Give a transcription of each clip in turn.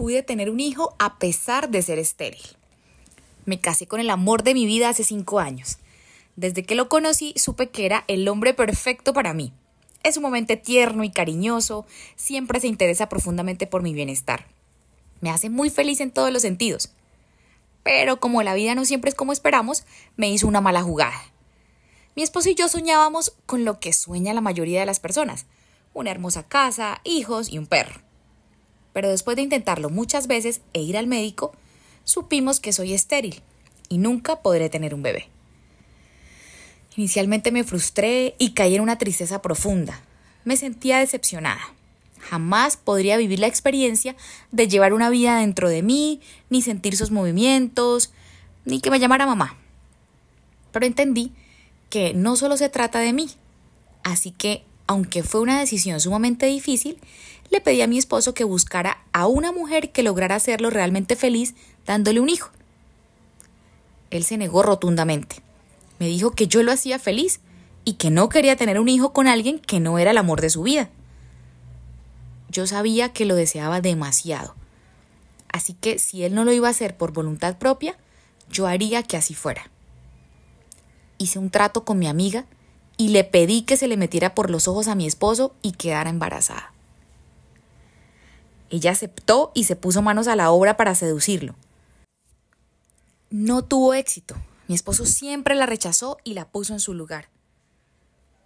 pude tener un hijo a pesar de ser estéril. Me casé con el amor de mi vida hace cinco años. Desde que lo conocí supe que era el hombre perfecto para mí. Es un momento tierno y cariñoso, siempre se interesa profundamente por mi bienestar. Me hace muy feliz en todos los sentidos. Pero como la vida no siempre es como esperamos, me hizo una mala jugada. Mi esposo y yo soñábamos con lo que sueña la mayoría de las personas, una hermosa casa, hijos y un perro pero después de intentarlo muchas veces e ir al médico, supimos que soy estéril y nunca podré tener un bebé. Inicialmente me frustré y caí en una tristeza profunda. Me sentía decepcionada. Jamás podría vivir la experiencia de llevar una vida dentro de mí, ni sentir sus movimientos, ni que me llamara mamá. Pero entendí que no solo se trata de mí, así que aunque fue una decisión sumamente difícil, le pedí a mi esposo que buscara a una mujer que lograra hacerlo realmente feliz dándole un hijo. Él se negó rotundamente. Me dijo que yo lo hacía feliz y que no quería tener un hijo con alguien que no era el amor de su vida. Yo sabía que lo deseaba demasiado. Así que si él no lo iba a hacer por voluntad propia, yo haría que así fuera. Hice un trato con mi amiga y le pedí que se le metiera por los ojos a mi esposo y quedara embarazada. Ella aceptó y se puso manos a la obra para seducirlo. No tuvo éxito. Mi esposo siempre la rechazó y la puso en su lugar.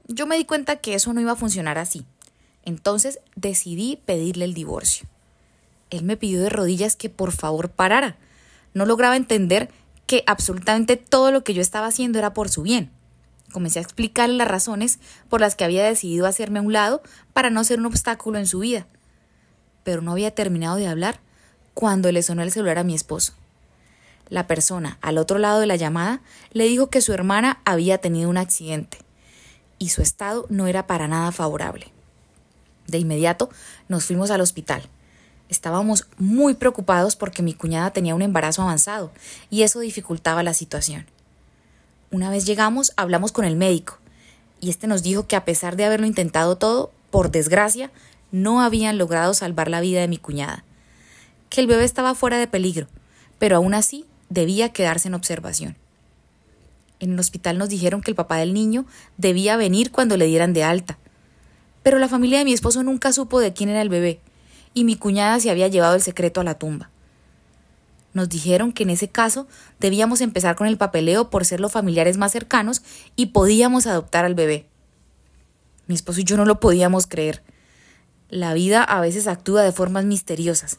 Yo me di cuenta que eso no iba a funcionar así. Entonces decidí pedirle el divorcio. Él me pidió de rodillas que por favor parara. No lograba entender que absolutamente todo lo que yo estaba haciendo era por su bien. Comencé a explicarle las razones por las que había decidido hacerme a un lado para no ser un obstáculo en su vida. Pero no había terminado de hablar cuando le sonó el celular a mi esposo. La persona al otro lado de la llamada le dijo que su hermana había tenido un accidente y su estado no era para nada favorable. De inmediato nos fuimos al hospital. Estábamos muy preocupados porque mi cuñada tenía un embarazo avanzado y eso dificultaba la situación. Una vez llegamos, hablamos con el médico y este nos dijo que a pesar de haberlo intentado todo, por desgracia, no habían logrado salvar la vida de mi cuñada, que el bebé estaba fuera de peligro, pero aún así debía quedarse en observación. En el hospital nos dijeron que el papá del niño debía venir cuando le dieran de alta, pero la familia de mi esposo nunca supo de quién era el bebé, y mi cuñada se había llevado el secreto a la tumba. Nos dijeron que en ese caso debíamos empezar con el papeleo por ser los familiares más cercanos y podíamos adoptar al bebé. Mi esposo y yo no lo podíamos creer. La vida a veces actúa de formas misteriosas.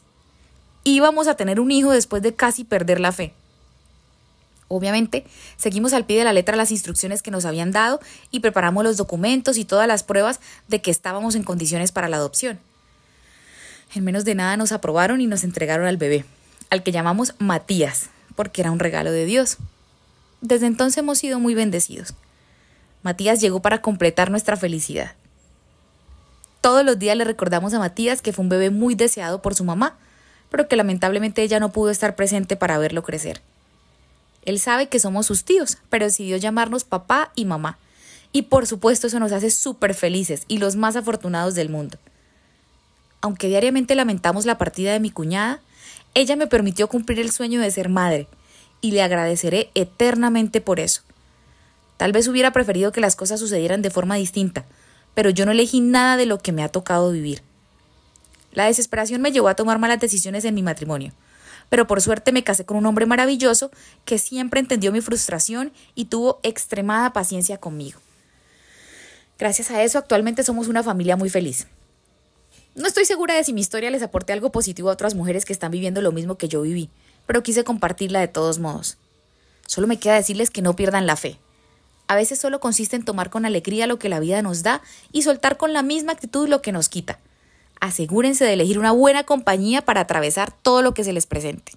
Íbamos a tener un hijo después de casi perder la fe. Obviamente, seguimos al pie de la letra las instrucciones que nos habían dado y preparamos los documentos y todas las pruebas de que estábamos en condiciones para la adopción. En menos de nada nos aprobaron y nos entregaron al bebé al que llamamos Matías, porque era un regalo de Dios. Desde entonces hemos sido muy bendecidos. Matías llegó para completar nuestra felicidad. Todos los días le recordamos a Matías que fue un bebé muy deseado por su mamá, pero que lamentablemente ella no pudo estar presente para verlo crecer. Él sabe que somos sus tíos, pero decidió llamarnos papá y mamá. Y por supuesto eso nos hace súper felices y los más afortunados del mundo. Aunque diariamente lamentamos la partida de mi cuñada, ella me permitió cumplir el sueño de ser madre y le agradeceré eternamente por eso. Tal vez hubiera preferido que las cosas sucedieran de forma distinta, pero yo no elegí nada de lo que me ha tocado vivir. La desesperación me llevó a tomar malas decisiones en mi matrimonio, pero por suerte me casé con un hombre maravilloso que siempre entendió mi frustración y tuvo extremada paciencia conmigo. Gracias a eso actualmente somos una familia muy feliz. No estoy segura de si mi historia les aporte algo positivo a otras mujeres que están viviendo lo mismo que yo viví, pero quise compartirla de todos modos. Solo me queda decirles que no pierdan la fe. A veces solo consiste en tomar con alegría lo que la vida nos da y soltar con la misma actitud lo que nos quita. Asegúrense de elegir una buena compañía para atravesar todo lo que se les presente.